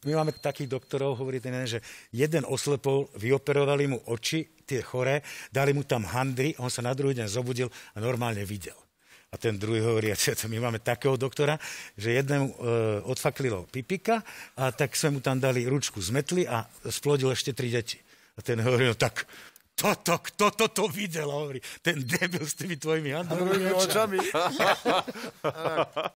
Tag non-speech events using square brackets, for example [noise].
My máme takých doktorov, hovorí ten že jeden oslepol, vyoperovali mu oči, tie chore, dali mu tam handry, on sa na druhý deň zobudil a normálne videl. A ten druhý hovorí, my máme takého doktora, že jednému e, odfaklilo pipika a tak sme mu tam dali ručku, zmetli a splodil ešte tri deti. A ten hovoril, no tak toto, kto toto to videl? A hovorí, ten debil s tými tvojimi handrovými očami. [laughs] [laughs]